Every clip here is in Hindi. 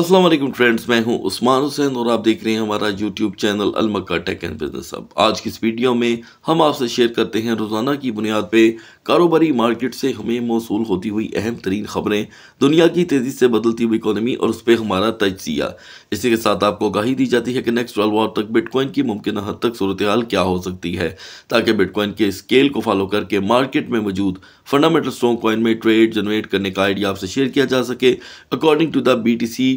अस्सलाम वालेकुम फ्रेंड्स मैं हूं उस्मान हुसैन और आप देख रहे हैं हमारा YouTube channel Almakka tech and business अब आज की इस वीडियो में हम आपसे शेयर करते हैं रोज़ाना की बुनियाद पे कारोबारी मार्केट से हमें मौसू होती हुई अहम तरीन खबरें दुनिया की तेज़ी से बदलती हुई इकोनॉमी और उस पर हमारा तजिया इसी के साथ आपको आगाही दी जाती है कि नेक्स्ट ट्वेल्व आवर तक बिटकॉइन की मुमकिन हद तक सूरत हाल क्या हो सकती है ताकि बिटकॉइन के स्केल को फॉलो करके मार्केट में मौजूद फंडामेंटल स्ट्रॉन्ग कॉइन में ट्रेड जनरेट करने का आइडिया आपसे शेयर किया जा सके according to the B T C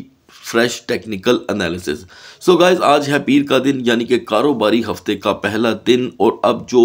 fresh technical analysis so guys आज है पीर का दिन यानी कि कारोबारी हफ्ते का पहला दिन और अब जो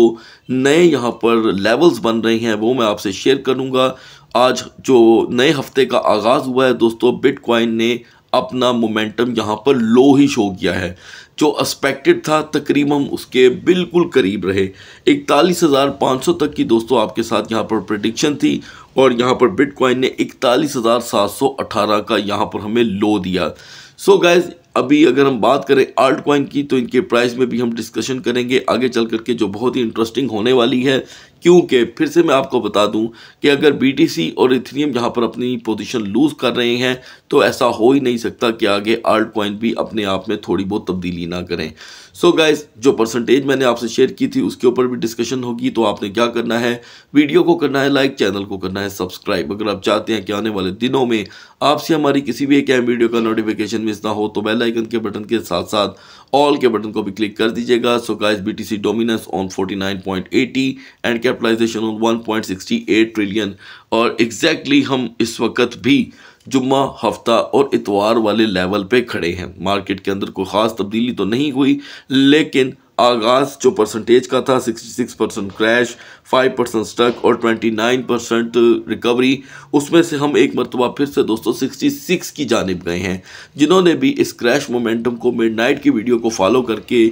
नए यहाँ पर लेवल्स बन रहे हैं वो मैं आपसे शेयर करूँगा आज जो नए हफ्ते का आगाज़ हुआ है दोस्तों बिटकॉइन ने अपना मोमेंटम यहाँ पर लो ही शो किया है जो एक्सपेक्टेड था तकरीबन उसके बिल्कुल करीब रहे इकतालीस हज़ार पाँच सौ तक की दोस्तों आपके साथ यहाँ पर प्रडिक्शन थी और यहाँ पर बिटकॉइन ने इकतालीस हज़ार सात सौ अठारह का यहाँ पर हमें लो दिया सो so गैज़ अभी अगर हम बात करें आल्ट कॉइन की तो इनके प्राइस में भी हम डिस्कशन करेंगे आगे चल करके जो बहुत ही इंटरेस्टिंग होने वाली है क्योंकि फिर से मैं आपको बता दूं कि अगर बीटीसी और इथेरियम जहां पर अपनी पोजीशन लूज़ कर रहे हैं तो ऐसा हो ही नहीं सकता कि आगे आल्ट पॉइंट भी अपने आप में थोड़ी बहुत तब्दीली ना करें सो so गाइस जो परसेंटेज मैंने आपसे शेयर की थी उसके ऊपर भी डिस्कशन होगी तो आपने क्या करना है वीडियो को करना है लाइक चैनल को करना है सब्सक्राइब अगर आप चाहते हैं कि आने वाले दिनों में आपसे हमारी किसी भी एक अहम वीडियो का नोटिफिकेशन मिस ना हो तो बेल आइकन के बटन के साथ साथ ऑल के बटन को भी क्लिक कर दीजिएगा so T C dominance on eighty and capitalization on 1.68 trillion और एग्जैक्टली हम इस वक्त भी जुम्मा हफ्ता और इतवार वाले लेवल पे खड़े हैं मार्केट के अंदर कोई ख़ास तब्दीली तो नहीं हुई लेकिन आगाज जो परसेंटेज का था 66 परसेंट क्रैश 5 परसेंट स्टक और 29 परसेंट रिकवरी उसमें से हम एक मरतबा फिर से दोस्तों 66 की जानब गए हैं जिन्होंने भी इस क्रैश मोमेंटम को मिड नाइट की वीडियो को फॉलो करके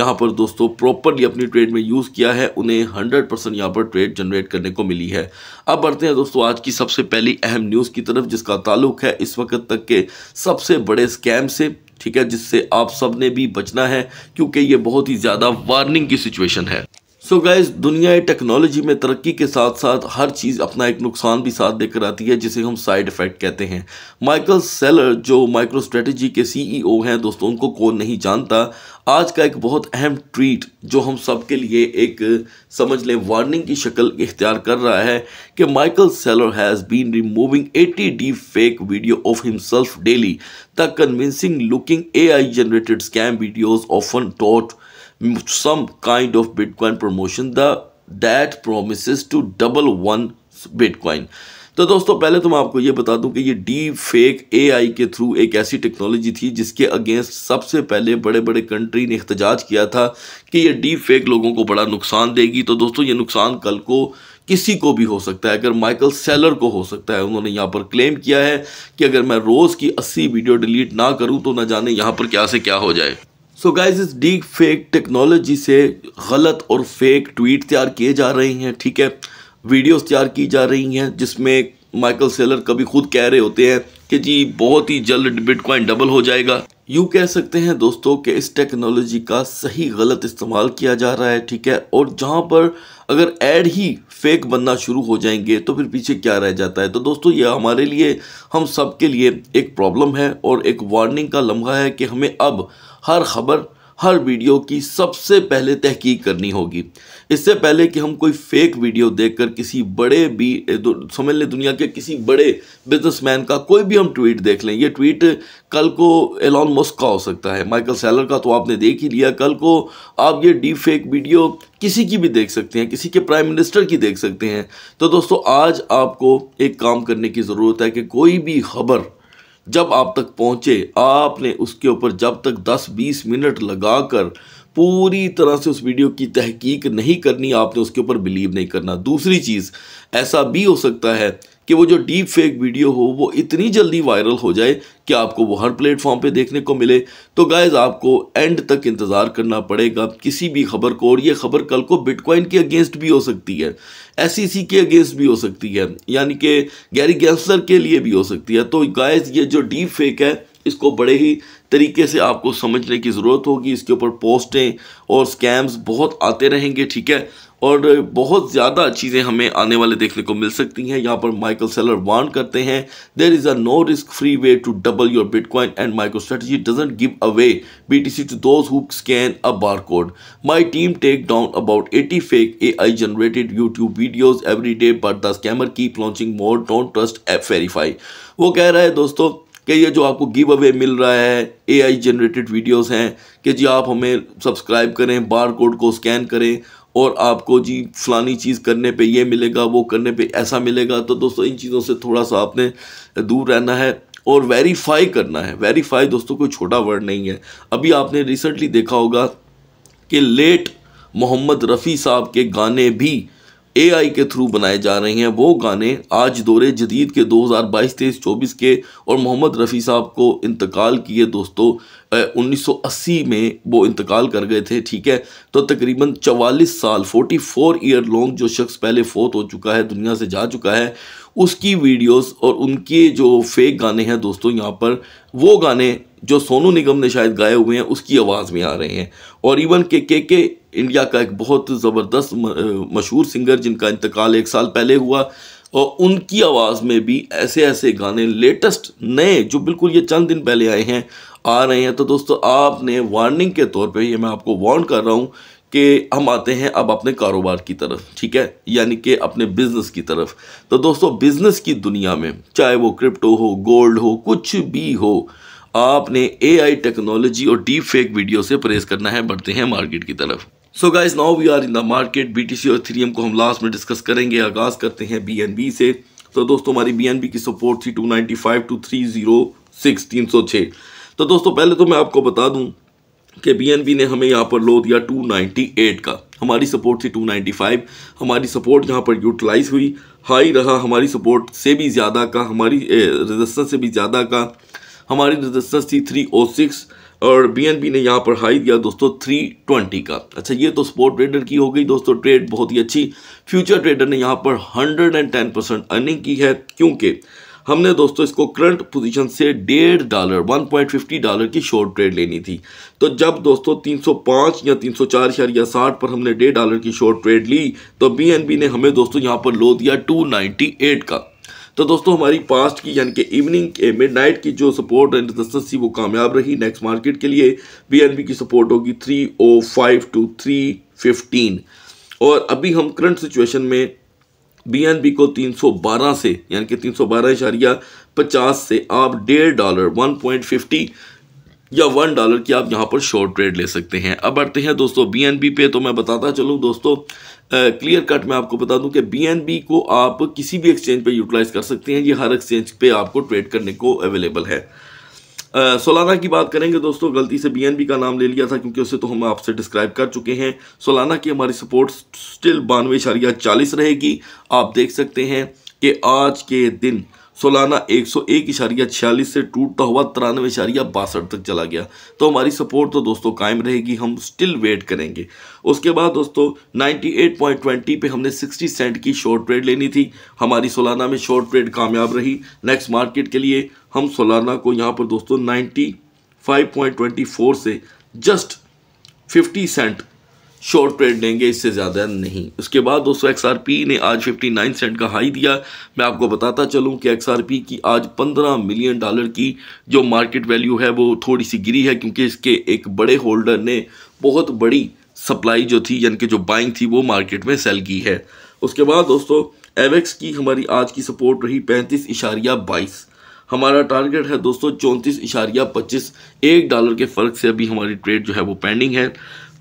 यहाँ पर दोस्तों प्रॉपरली अपनी ट्रेड में यूज़ किया है उन्हें 100 परसेंट यहाँ पर ट्रेड जनरेट करने को मिली है अब बढ़ते हैं दोस्तों आज की सबसे पहली अहम न्यूज़ की तरफ जिसका ताल्लुक है इस वक्त तक के सबसे बड़े स्कैम से ठीक है जिससे आप सब ने भी बचना है क्योंकि ये बहुत ही ज़्यादा वार्निंग की सिचुएशन है सो गैस दुनिया टेक्नोलॉजी में तरक्की के साथ साथ हर चीज़ अपना एक नुकसान भी साथ देकर आती है जिसे हम साइड इफ़ेक्ट कहते हैं माइकल सेलर जो माइक्रो स्ट्रेटजी के सीईओ e हैं दोस्तों उनको कौन नहीं जानता आज का एक बहुत अहम ट्वीट जो हम सब के लिए एक समझ लें वार्निंग की शक्ल इख्तियार कर रहा है कि Michael Saylor has been removing eighty deepfake video of himself daily the convincing looking A I generated scam videos often taught some kind of Bitcoin promotion the that promises to double one Bitcoin. तो दोस्तों पहले तो मैं आपको ये बता दूं कि ये डी फेक एआई के थ्रू एक ऐसी टेक्नोलॉजी थी जिसके अगेंस्ट सबसे पहले बड़े बड़े कंट्री ने एहतजाज किया था कि ये डी फेक लोगों को बड़ा नुकसान देगी तो दोस्तों ये नुकसान कल को किसी को भी हो सकता है अगर माइकल सेलर को हो सकता है उन्होंने यहाँ पर क्लेम किया है कि अगर मैं रोज़ की अस्सी वीडियो डिलीट ना करूँ तो ना जाने यहाँ पर क्या से क्या हो जाए सो गाइज इस डीप फेक टेक्नोलॉजी से गलत और फेक ट्वीट तैयार किए जा रहे हैं ठीक है वीडियोस तैयार की जा रही हैं जिसमें माइकल सेलर कभी खुद कह रहे होते हैं कि जी बहुत ही जल्द बिटकॉइन डबल हो जाएगा यूँ कह सकते हैं दोस्तों कि इस टेक्नोलॉजी का सही गलत इस्तेमाल किया जा रहा है ठीक है और जहाँ पर अगर ऐड ही फेक बनना शुरू हो जाएंगे तो फिर पीछे क्या रह जाता है तो दोस्तों यह हमारे लिए हम सब के लिए एक प्रॉब्लम है और एक वार्निंग का लम्हा है कि हमें अब हर खबर हर वीडियो की सबसे पहले तहकीक करनी होगी इससे पहले कि हम कोई फेक वीडियो देखकर किसी बड़े भी समझ लें दुनिया के किसी बड़े बिजनेसमैन का कोई भी हम ट्वीट देख लें ये ट्वीट कल को एलॉन मस्क का हो सकता है माइकल सैलर का तो आपने देख ही लिया कल को आप ये डी फेक वीडियो किसी की भी देख सकते हैं किसी के प्राइम मिनिस्टर की देख सकते हैं तो दोस्तों आज आपको एक काम करने की ज़रूरत है कि कोई भी खबर जब आप तक पहुंचे आपने उसके ऊपर जब तक 10-20 मिनट लगाकर पूरी तरह से उस वीडियो की तहकीक नहीं करनी आपने उसके ऊपर बिलीव नहीं करना दूसरी चीज़ ऐसा भी हो सकता है कि वो जो डीप फेक वीडियो हो वो इतनी जल्दी वायरल हो जाए कि आपको वो हर प्लेटफॉर्म पे देखने को मिले तो गाइज आपको एंड तक इंतज़ार करना पड़ेगा किसी भी खबर को और ये खबर कल को बिटकॉइन के अगेंस्ट भी हो सकती है एस e के अगेंस्ट भी हो सकती है यानी कि गैरी गैंगस्टर के लिए भी हो सकती है तो गाइज ये जो डीप फेक है इसको बड़े ही तरीके से आपको समझने की ज़रूरत होगी इसके ऊपर पोस्टें और स्कैम्स बहुत आते रहेंगे ठीक है और बहुत ज़्यादा चीज़ें हमें आने वाले देखने को मिल सकती हैं यहाँ पर माइकल सेलर वार्न करते हैं there is a no risk free way to double your bitcoin and MicroStrategy doesn't give away B T C to those who scan a bar code my team take down about eighty fake A I generated YouTube videos every day but the scammer keep launching more don't trust app verify वो कह रहा है दोस्तों कि ये जो आपको गिव अवे मिल रहा है एआई जनरेटेड वीडियोस हैं कि जी आप हमें सब्सक्राइब करें बार कोड को स्कैन करें और आपको जी फलानी चीज़ करने पे ये मिलेगा वो करने पे ऐसा मिलेगा तो दोस्तों इन चीज़ों से थोड़ा सा आपने दूर रहना है और वेरीफाई करना है वेरीफाई दोस्तों कोई छोटा वर्ड नहीं है अभी आपने रिसेंटली देखा होगा कि लेट मोहम्मद रफ़ी साहब के गाने भी एआई के थ्रू बनाए जा रहे हैं वो गाने आज दौरे जदीद के 2022 तेईस चौबीस के और मोहम्मद रफ़ी साहब को इंतकाल किए दोस्तों 1980 में वो इंतकाल कर गए थे ठीक है तो तकरीबन 44 साल 44 ईयर लॉन्ग जो शख्स पहले फोत हो चुका है दुनिया से जा चुका है उसकी वीडियोस और उनके जो फेक गाने हैं दोस्तों यहाँ पर वो गाने जो सोनू निगम ने शायद गाए हुए हैं उसकी आवाज़ में आ रहे हैं और इवन के के के इंडिया का एक बहुत ज़बरदस्त मशहूर सिंगर जिनका इंतकाल एक साल पहले हुआ और उनकी आवाज़ में भी ऐसे ऐसे गाने लेटेस्ट नए जो बिल्कुल ये चंद दिन पहले आए हैं आ रहे हैं तो दोस्तों आपने वार्निंग के तौर पे ये मैं आपको वार्न कर रहा हूँ कि हम आते हैं अब अपने कारोबार की तरफ ठीक है यानी कि अपने बिज़नेस की तरफ तो दोस्तों बिज़नेस की दुनिया में चाहे वो क्रिप्टो हो गोल्ड हो कुछ भी हो आपने एआई टेक्नोलॉजी और डीप फेक वीडियो से प्रेस करना है बढ़ते हैं मार्केट की तरफ so guys now we are in the market B T C और थ्री एम को हम लास्ट में डिस्कस करेंगे आगाज़ करते हैं बी एन बी से तो दोस्तों हमारी बी एन बी की सपोर्ट थी two ninety five two three zero six तीन सौ छः तो दोस्तों पहले तो मैं आपको बता दूँ कि बी एन बी ने हमें यहाँ पर लो दिया टू नाइन्टी एट का हमारी सपोर्ट थी टू नाइन्टी फाइव हमारी सपोर्ट यहाँ पर यूटिलाइज हुई हाई रहा हमारी सपोर्ट से भी ज़्यादा का हमारी रजिस्टर से भी ज़्यादा का हमारी रजिस्टर थी थ्री ओ सिक्स और बीएनबी ने यहाँ पर हाई दिया दोस्तों थ्री ट्वेंटी का अच्छा ये तो स्पोर्ट ट्रेडर की हो गई दोस्तों ट्रेड बहुत ही अच्छी फ्यूचर ट्रेडर ने यहाँ पर hundred and ten percent earning की है क्योंकि हमने दोस्तों इसको करंट पोजीशन से डेढ़ dollar one point fifty dollar की शॉर्ट ट्रेड लेनी थी तो जब दोस्तों तीन सौ पाँच या तीन सौ चार 304 या साठ oh पर हमने डेढ़ डॉलर की शॉर्ट ट्रेड ली तो बीएनबी ने हमें दोस्तों यहाँ पर लो दिया एट का तो दोस्तों हमारी पास्ट की यानी कि इवनिंग के मिड नाइट की जो सपोर्ट रजिस्टेंस थी वो कामयाब रही नेक्स्ट मार्केट के लिए बी की सपोर्ट होगी three O five two three fifteen और अभी हम करंट सिचुएशन में बी को 312 से यानी कि तीन सौ बारह इशारिया पचास से आप डेढ़ डॉलर वन पॉइंट फिफ्टी या वन डॉलर की आप यहाँ पर शॉर्ट ट्रेड ले सकते हैं अब बढ़ते हैं दोस्तों बी पे तो मैं बताता चलूँ दोस्तों क्लियर कट मैं आपको बता दूं कि बीएनबी को आप किसी भी एक्सचेंज पर यूटिलाइज कर सकते हैं ये हर एक्सचेंज पे आपको ट्रेड करने को अवेलेबल है सोलाना की बात करेंगे दोस्तों गलती से बीएनबी का नाम ले लिया था क्योंकि उसे तो हम आपसे डिस्क्राइब कर चुके हैं सोलाना की हमारी सपोर्ट स्टिल बानवे चालीस रहेगी आप देख सकते हैं कि आज के दिन सोलाना एक सौ एक इशारिया छियालीस से टूटता हुआ तिरानवे इशारिया बासठ तक चला गया तो हमारी सपोर्ट तो दोस्तों कायम रहेगी हम स्टिल वेट करेंगे उसके बाद दोस्तों 98.20 पे हमने 60 सेंट की शॉर्ट ट्रेड लेनी थी हमारी सोलाना में शॉर्ट ट्रेड कामयाब रही नेक्स्ट मार्केट के लिए हम सोलाना को यहाँ पर दोस्तों फोर से just fifty cent short trade लेंगे इससे ज़्यादा नहीं उसके बाद दोस्तों एक्स ने आज 59 सेंट का हाई दिया मैं आपको बताता चलूं कि एक्स की आज 15 मिलियन डॉलर की जो मार्केट वैल्यू है वो थोड़ी सी गिरी है क्योंकि इसके एक बड़े होल्डर ने बहुत बड़ी सप्लाई जो थी यानी कि जो बाइंग थी वो मार्केट में सेल की है उसके बाद दोस्तों एवेक्स की हमारी आज की सपोर्ट रही पैंतीस बाईस हमारा टारगेट है दोस्तों चौंतीस इशारिया पच्चीस एक डॉलर के फ़र्क से अभी हमारी ट्रेड जो है वो पेंडिंग है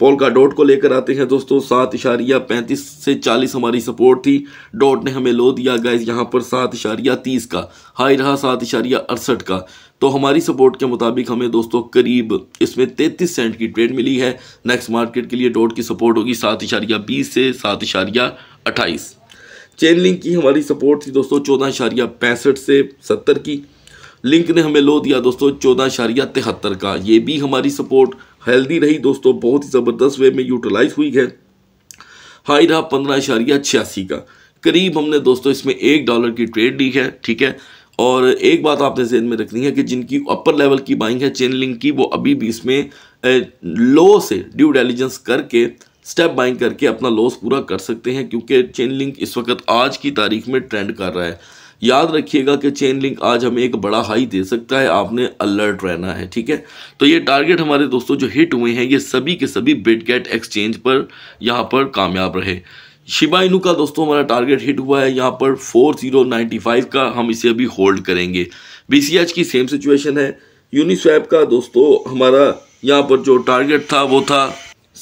पोल का डॉट को लेकर आते हैं दोस्तों सात इशारिया पैंतीस से चालीस हमारी सपोर्ट थी डॉट ने हमें लो दिया गाइज यहाँ पर सात इशारिया तीस का हाई रहा सात इशारिया अड़सठ का तो हमारी सपोर्ट के मुताबिक हमें दोस्तों करीब इसमें तैंतीस सेंट की ट्रेड मिली है नेक्स्ट मार्केट के लिए डॉट की सपोर्ट होगी सात इशारिया बीस से सात इशारिया अट्ठाईस चेन लिंक की हमारी सपोर्ट थी दोस्तों चौदह इशारिया पैंसठ से सत्तर की लिंक ने हमें लो दिया दोस्तों चौदह इशारिया तिहत्तर का ये भी हमारी सपोर्ट हेल्दी रही दोस्तों बहुत ही ज़बरदस्त वे में यूटिलाइज हुई है हाई रहा पंद्रह इशारिया छियासी का करीब हमने दोस्तों इसमें एक डॉलर की ट्रेड ली है ठीक है और एक बात आपने जेन में रखनी है कि जिनकी अपर लेवल की बाइंग है चेन लिंक की वो अभी भी इसमें लो से ड्यू डेलीजेंस करके स्टेप बाइंग करके अपना लॉस पूरा कर सकते हैं क्योंकि चेन लिंक इस वक्त आज की तारीख में ट्रेंड कर रहा है याद रखिएगा कि चेन लिंक आज हमें एक बड़ा हाई दे सकता है आपने अलर्ट रहना है ठीक है तो ये टारगेट हमारे दोस्तों जो हिट हुए हैं ये सभी के सभी बिटगेट एक्सचेंज पर यहाँ पर कामयाब रहे शिबाइनू का दोस्तों हमारा टारगेट हिट हुआ है यहाँ पर फोर जीरो नाइन्टी फाइव का हम इसे अभी होल्ड करेंगे बी सी एच की सेम सिचुएशन है यूनिस्वैप का दोस्तों हमारा यहाँ पर जो टारगेट था वो था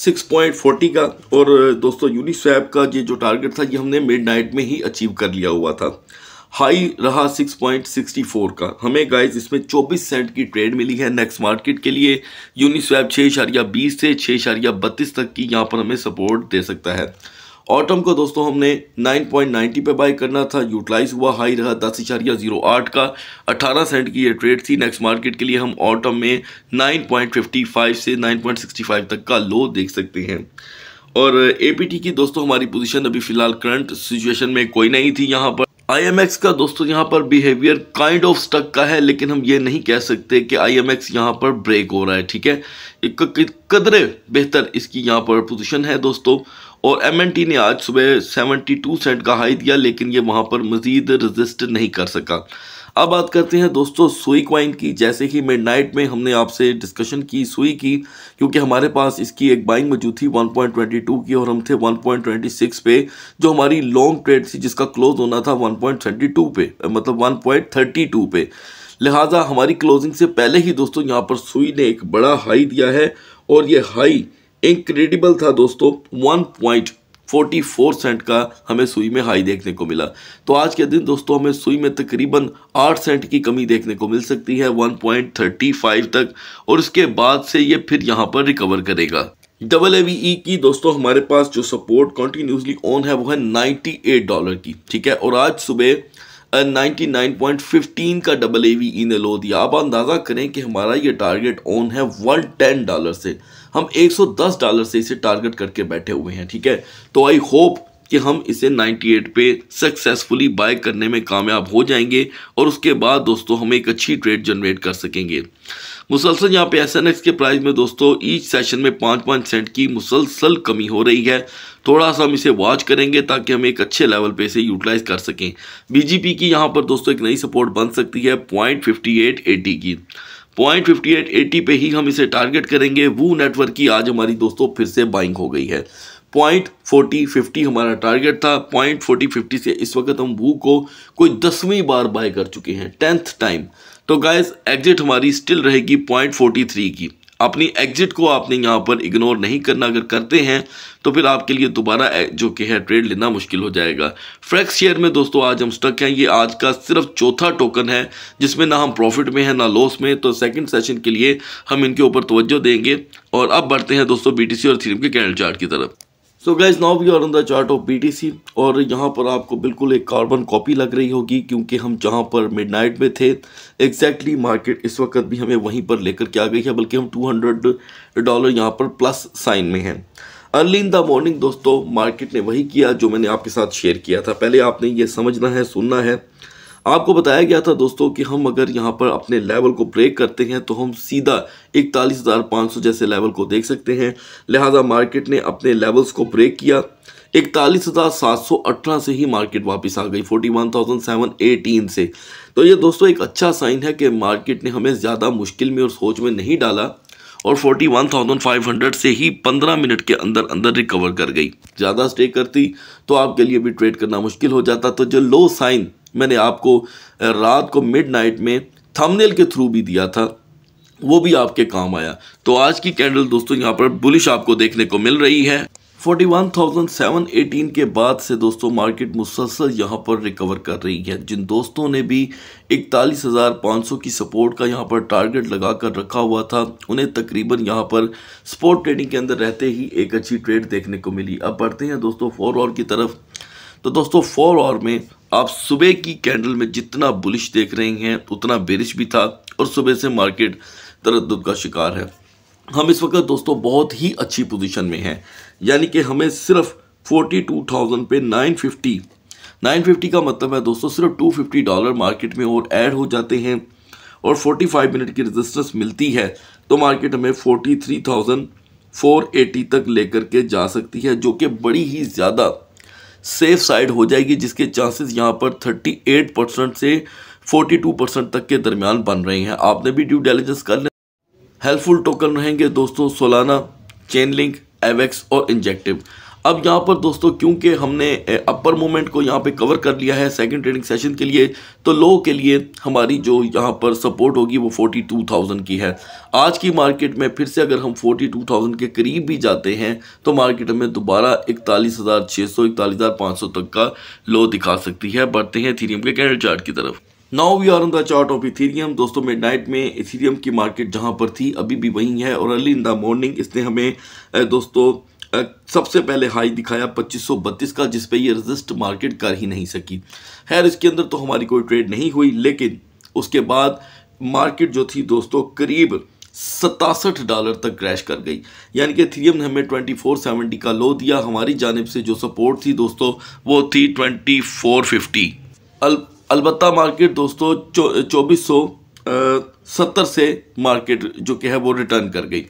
सिक्स पॉइंट फोर्टी का और दोस्तों यूनिस्वैप का ये जो टारगेट था ये हमने मिड नाइट में ही अचीव कर लिया हुआ था हाई रहा 6.64 का हमें गाइस इसमें 24 सेंट की ट्रेड मिली है नेक्स्ट मार्केट के लिए यूनिस्वैप छः इशारिया बीस से छः इशारिया बत्तीस तक की यहाँ पर हमें सपोर्ट दे सकता है ऑटम को दोस्तों हमने 9.90 पे बाय करना था यूटिलाइज हुआ हाई रहा दस इशारिया जीरो आठ का 18 सेंट की ये ट्रेड थी नेक्स्ट मार्केट के लिए हम ऑटम में 9.55 से 9.65 तक का लो देख सकते हैं और एपीटी की दोस्तों हमारी पोजीशन अभी फ़िलहाल करंट सिचुएशन में कोई नहीं थी यहाँ पर आईएमएक्स का दोस्तों यहाँ पर बिहेवियर काइंड ऑफ स्टक का है लेकिन हम ये नहीं कह सकते कि आईएमएक्स यहाँ पर ब्रेक हो रहा है ठीक है कदरे बेहतर इसकी यहाँ पर पोजीशन है दोस्तों और एमएनटी ने आज सुबह 72 सेंट का हाई दिया लेकिन ये वहाँ पर मज़ीद रजिस्ट नहीं कर सका अब बात करते हैं दोस्तों सुई क्वाइन की जैसे कि मिडनाइट में हमने आपसे डिस्कशन की सुई की क्योंकि हमारे पास इसकी एक बाइंग मौजूद थी 1.22 की और हम थे 1.26 पे जो हमारी लॉन्ग ट्रेड थी जिसका क्लोज होना था 1.32 पे मतलब 1.32 पे लिहाजा हमारी क्लोजिंग से पहले ही दोस्तों यहाँ पर सुई ने एक बड़ा हाई दिया है और ये हाई इनक्रेडिबल था दोस्तों वन पॉइंट 44 सेंट का हमें सुई में हाई देखने को मिला तो आज के दिन दोस्तों हमें सुई में तकरीबन 8 सेंट की कमी देखने को मिल सकती है 1.35 तक और इसके बाद से ये फिर यहाँ पर रिकवर करेगा डबल ए ई की दोस्तों हमारे पास जो सपोर्ट कंटिन्यूसली ऑन है वो है 98 डॉलर की ठीक है और आज सुबह 99.15 का डबल ए ई ने लो दिया आप अंदाज़ा करें कि हमारा ये टारगेट ऑन है टेन डॉलर से हम 110 डॉलर से इसे टारगेट करके बैठे हुए हैं ठीक है तो आई होप कि हम इसे 98 पे सक्सेसफुली बाय करने में कामयाब हो जाएंगे और उसके बाद दोस्तों हम एक अच्छी ट्रेड जनरेट कर सकेंगे मुसलसल यहाँ पे एस के प्राइस में दोस्तों ईच सेशन में पाँच पाँच सेंट की मुसलसल कमी हो रही है थोड़ा सा हम इसे वॉच करेंगे ताकि हम एक अच्छे लेवल पे इसे यूटिलाइज कर सकें बीजेपी की यहाँ पर दोस्तों एक नई सपोर्ट बन सकती है पॉइंट फिफ्टी एट एटी की पॉइंट फिफ्टी एट एटी पे ही हम इसे टारगेट करेंगे वो नेटवर्क की आज हमारी दोस्तों फिर से बाइंग हो गई है पॉइंट फोर्टी फिफ्टी हमारा टारगेट था पॉइंट फोर्टी फिफ्टी से इस वक्त हम वू को कोई दसवीं बार बाय कर चुके हैं टेंथ टाइम तो गाइस एग्जिट हमारी स्टिल रहेगी पॉइंट फोर्टी थ्री की अपनी एग्जिट को आपने यहाँ पर इग्नोर नहीं करना अगर करते हैं तो फिर आपके लिए दोबारा जो कि है ट्रेड लेना मुश्किल हो जाएगा फ्रैक्स शेयर में दोस्तों आज हम स्टक हैं ये आज का सिर्फ चौथा टोकन है जिसमें ना हम प्रॉफिट में हैं ना लॉस में तो सेकंड सेशन के लिए हम इनके ऊपर तोज्जो देंगे और अब बढ़ते हैं दोस्तों बी और थीम के कैंडल चार्ट की तरफ so guys now we are on the chart of BTC और यहाँ पर आपको बिल्कुल एक कार्बन कॉपी लग रही होगी क्योंकि हम जहाँ पर मिडनाइट में थे एग्जैक्टली मार्केट इस वक्त भी हमें वहीं पर लेकर के आ गई है बल्कि हम 200 डॉलर यहाँ पर प्लस साइन में हैं अर्ली इन द मॉर्निंग दोस्तों मार्केट ने वही किया जो मैंने आपके साथ शेयर किया था पहले आपने ये समझना है सुनना है आपको बताया गया था दोस्तों कि हम अगर यहाँ पर अपने लेवल को ब्रेक करते हैं तो हम सीधा इकतालीस जैसे लेवल को देख सकते हैं लिहाजा मार्केट ने अपने लेवल्स को ब्रेक किया इकतालीस हज़ार सात सौ अठारह से ही मार्केट वापस आ गई forty one thousand seven eighteen से तो ये दोस्तों एक अच्छा साइन है कि मार्केट ने हमें ज़्यादा मुश्किल में और सोच में नहीं डाला और 41,500 से ही 15 मिनट के अंदर अंदर रिकवर कर गई ज़्यादा स्टे करती तो आपके लिए भी ट्रेड करना मुश्किल हो जाता तो जो लो साइन मैंने आपको रात को मिडनाइट में थंबनेल के थ्रू भी दिया था वो भी आपके काम आया तो आज की कैंडल दोस्तों यहाँ पर बुलिश आपको देखने को मिल रही है 41,718 के बाद से दोस्तों मार्केट मुसलसल यहाँ पर रिकवर कर रही है जिन दोस्तों ने भी 41,500 की सपोर्ट का यहाँ पर टारगेट लगा कर रखा हुआ था उन्हें तकरीबन यहाँ पर स्पोर्ट ट्रेडिंग के अंदर रहते ही एक अच्छी ट्रेड देखने को मिली अब बढ़ते हैं दोस्तों फोर और की तरफ तो दोस्तों फोर आवर में आप सुबह की कैंडल में जितना बुलिश देख रहे हैं उतना बेरिश भी था और सुबह से मार्केट तरद का शिकार है हम इस वक्त दोस्तों बहुत ही अच्छी पोजीशन में हैं यानी कि हमें सिर्फ 42,000 पे 950 950 का मतलब है दोस्तों सिर्फ 250 डॉलर मार्केट में और ऐड हो जाते हैं और 45 मिनट की रजिस्टेंस मिलती है तो मार्केट हमें 43,480 तक लेकर के जा सकती है जो कि बड़ी ही ज़्यादा सेफ साइड हो जाएगी जिसके चांसेस यहाँ पर 38 परसेंट से 42 परसेंट तक के दरमियान बन रहे हैं आपने भी ड्यू डेलीजेंस कर लें हेल्पफुल टोकन रहेंगे दोस्तों सोलाना चेन लिंक एवेक्स और इंजेक्टिव अब यहाँ पर दोस्तों क्योंकि हमने अपर मोमेंट को यहाँ पे कवर कर लिया है सेकंड ट्रेडिंग सेशन के लिए तो लो के लिए हमारी जो यहाँ पर सपोर्ट होगी वो 42,000 की है आज की मार्केट में फिर से अगर हम 42,000 के करीब भी जाते हैं तो मार्केट हमें दोबारा इकतालीस हज़ार छः सौ इकतालीस हज़ार पाँच सौ तक का लो दिखा सकती है बढ़ते हैं थीरियम के कैंडल चार्ट की तरफ now we are on the chart of Ethereum दोस्तों मिड नाइट में इथीरियम की मार्केट जहां पर थी अभी भी वहीं है और अर्ली इन द मॉर्निंग इसने हमें दोस्तों सबसे पहले हाई दिखाया पच्चीस सौ बत्तीस का जिस ये रजिस्ट मार्केट कर ही नहीं सकी खैर इसके अंदर तो हमारी कोई ट्रेड नहीं हुई लेकिन उसके बाद मार्केट जो थी दोस्तों करीब सतासठ डॉलर तक क्रैश कर गई यानी कि थीरियम ने हमें ट्वेंटी फोर सेवेंटी का लो दिया हमारी जानब से जो सपोर्ट थी दोस्तों वो थी ट्वेंटी फोर फिफ्टी अलबत् मार्केट दोस्तों चौबीस सौ सत्तर से मार्केट जो कि है वो रिटर्न कर गई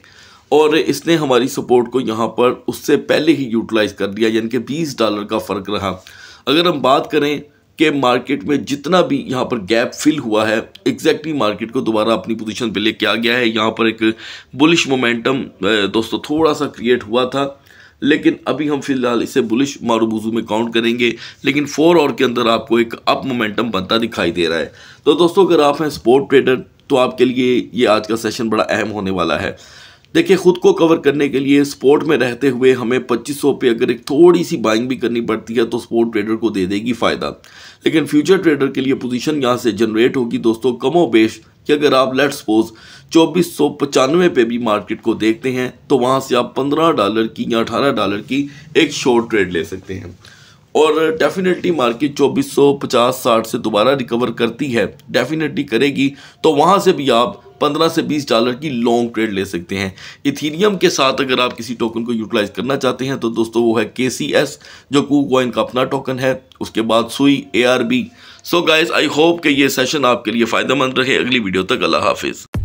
और इसने हमारी सपोर्ट को यहाँ पर उससे पहले ही यूटिलाइज़ कर दिया यानी कि बीस डॉलर का फ़र्क रहा अगर हम बात करें कि मार्केट में जितना भी यहाँ पर गैप फिल हुआ है एग्जैक्टली मार्केट को दोबारा अपनी पोजीशन पे लेके आ गया है यहाँ पर एक बुलिश मोमेंटम दोस्तों थोड़ा सा क्रिएट हुआ था लेकिन अभी हम फिलहाल इसे बुलिश मारूबूजू में काउंट करेंगे लेकिन फोर और के अंदर आपको एक अप मोमेंटम बनता दिखाई दे रहा है तो दोस्तों अगर आप हैं स्पोर्ट ट्रेडर तो आपके लिए ये आज का सेशन बड़ा अहम होने वाला है देखिए खुद को कवर करने के लिए स्पोर्ट में रहते हुए हमें पच्चीस सौ पे अगर एक थोड़ी सी बाइंग भी करनी पड़ती है तो स्पोर्ट ट्रेडर को दे देगी फ़ायदा लेकिन फ्यूचर ट्रेडर के लिए पोजीशन यहाँ से जनरेट होगी दोस्तों कमो बेश कि अगर आप लेट सपोज चौबीस सौ पचानवे पे भी मार्केट को देखते हैं तो वहाँ से आप पंद्रह डॉलर की या अठारह डॉलर की एक शॉर्ट ट्रेड ले सकते हैं और डेफिनेटली मार्केट 2450 60 से दोबारा रिकवर करती है डेफिनेटली करेगी तो वहाँ से भी आप पंद्रह से बीस डॉलर की लॉन्ग ट्रेड ले सकते हैं इथीनियम के साथ अगर आप किसी टोकन को यूटिलाइज करना चाहते हैं तो दोस्तों वो है के जो कू कॉइन का अपना टोकन है उसके बाद सुई ए सो गाइज आई होप कि ये सेशन आपके लिए फ़ायदेमंद रहे अगली वीडियो तक अल्लाह हाफिज़